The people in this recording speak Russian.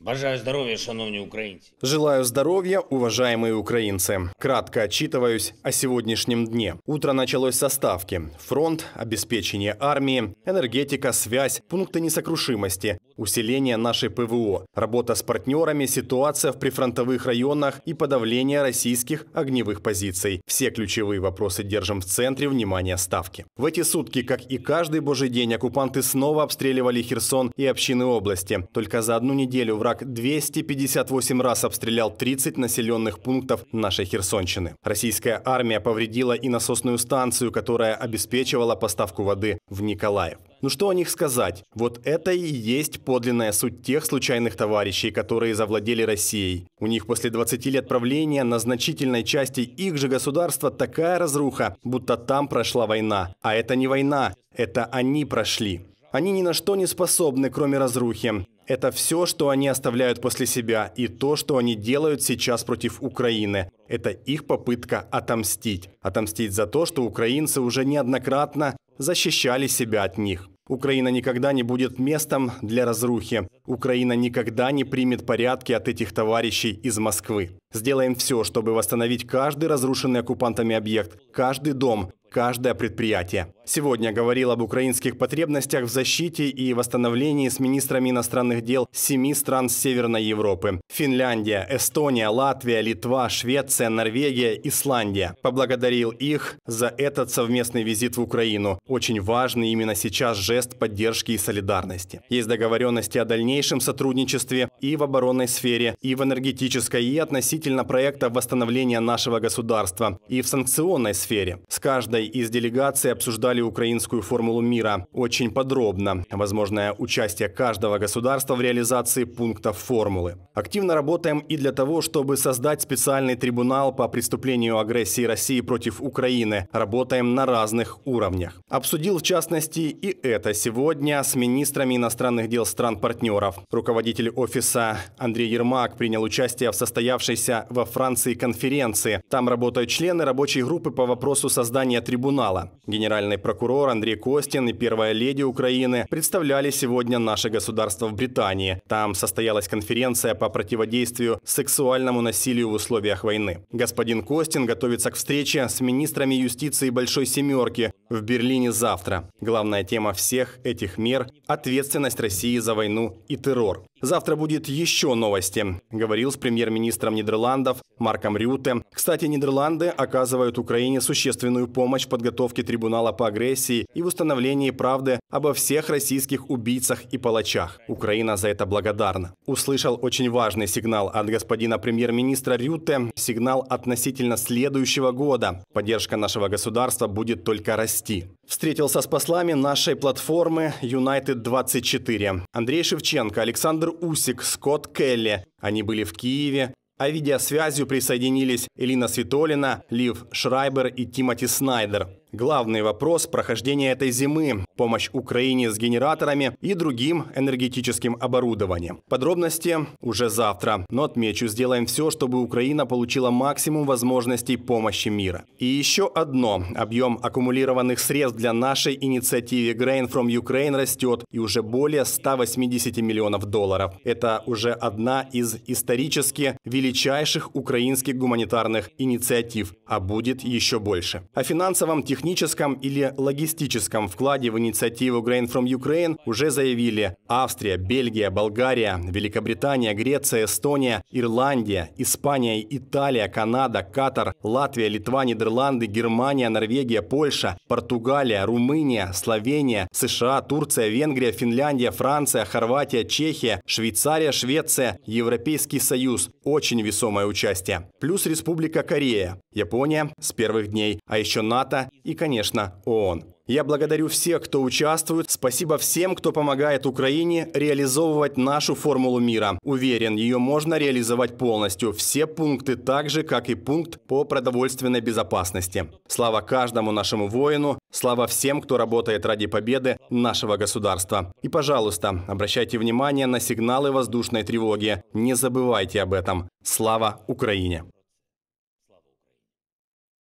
Бажаю здоровья, шановні украинцы. Желаю здоровья, уважаемые украинцы. Кратко отчитываюсь о сегодняшнем дне. Утро началось со ставки. Фронт, обеспечение армии, энергетика, связь, пункты несокрушимости, усиление нашей ПВО, работа с партнерами, ситуация в прифронтовых районах и подавление российских огневых позиций. Все ключевые вопросы держим в центре внимания ставки. В эти сутки, как и каждый божий день, оккупанты снова обстреливали Херсон и общины области. Только за одну неделю враг 258 раз обстрелял 30 населенных пунктов нашей Херсонщины. Российская армия повредила и насосную станцию, которая обеспечивала поставку воды в Николаев. Ну что о них сказать? Вот это и есть подлинная суть тех случайных товарищей, которые завладели Россией. У них после 20 лет правления на значительной части их же государства такая разруха, будто там прошла война. А это не война, это они прошли. Они ни на что не способны, кроме разрухи. Это все, что они оставляют после себя, и то, что они делают сейчас против Украины. Это их попытка отомстить. Отомстить за то, что украинцы уже неоднократно защищали себя от них. Украина никогда не будет местом для разрухи. Украина никогда не примет порядки от этих товарищей из Москвы. Сделаем все, чтобы восстановить каждый разрушенный оккупантами объект, каждый дом, каждое предприятие. Сегодня говорил об украинских потребностях в защите и восстановлении с министрами иностранных дел семи стран Северной Европы. Финляндия, Эстония, Латвия, Литва, Швеция, Норвегия, Исландия. Поблагодарил их за этот совместный визит в Украину. Очень важный именно сейчас жест поддержки и солидарности. Есть договоренности о дальнейшем сотрудничестве и в оборонной сфере, и в энергетической, и относительно проекта восстановления нашего государства, и в санкционной сфере. С каждой из делегации обсуждали украинскую формулу мира очень подробно, возможное участие каждого государства в реализации пунктов формулы. Активно работаем и для того, чтобы создать специальный трибунал по преступлению агрессии России против Украины. Работаем на разных уровнях. Обсудил в частности и это сегодня с министрами иностранных дел стран-партнеров. Руководитель офиса Андрей Ермак принял участие в состоявшейся во Франции конференции. Там работают члены рабочей группы по вопросу создания трибунала трибунала. Генеральный прокурор Андрей Костин и первая леди Украины представляли сегодня наше государство в Британии. Там состоялась конференция по противодействию сексуальному насилию в условиях войны. Господин Костин готовится к встрече с министрами юстиции Большой Семерки в Берлине завтра. Главная тема всех этих мер – ответственность России за войну и террор. Завтра будет еще новости, говорил с премьер-министром Нидерландов Марком Рюте. Кстати, Нидерланды оказывают Украине существенную помощь помочь подготовке трибунала по агрессии и в установлении правды обо всех российских убийцах и палачах. Украина за это благодарна. Услышал очень важный сигнал от господина премьер-министра Рюте, сигнал относительно следующего года. Поддержка нашего государства будет только расти. Встретился с послами нашей платформы United24. Андрей Шевченко, Александр Усик, Скотт Келли. Они были в Киеве, а видеосвязью присоединились Элина Светолина, Лив Шрайбер и Тимоти Снайдер. Главный вопрос прохождения этой зимы помощь Украине с генераторами и другим энергетическим оборудованием. Подробности уже завтра, но отмечу, сделаем все, чтобы Украина получила максимум возможностей помощи мира. И еще одно. Объем аккумулированных средств для нашей инициативы Grain from Ukraine растет и уже более 180 миллионов долларов. Это уже одна из исторически величайших украинских гуманитарных инициатив, а будет еще больше. О финансовом, техническом или логистическом вкладе в инициативу Grain from Ukraine уже заявили Австрия, Бельгия, Болгария, Великобритания, Греция, Эстония, Ирландия, Испания, Италия, Канада, Катар, Латвия, Литва, Нидерланды, Германия, Норвегия, Польша, Португалия, Румыния, Словения, США, Турция, Венгрия, Финляндия, Франция, Хорватия, Чехия, Швейцария, Швеция, Европейский Союз. Очень весомое участие. Плюс Республика Корея, Япония с первых дней, а еще НАТО и, конечно, ООН. Я благодарю всех, кто участвует. Спасибо всем, кто помогает Украине реализовывать нашу формулу мира. Уверен, ее можно реализовать полностью. Все пункты так же, как и пункт по продовольственной безопасности. Слава каждому нашему воину. Слава всем, кто работает ради победы нашего государства. И, пожалуйста, обращайте внимание на сигналы воздушной тревоги. Не забывайте об этом. Слава Украине!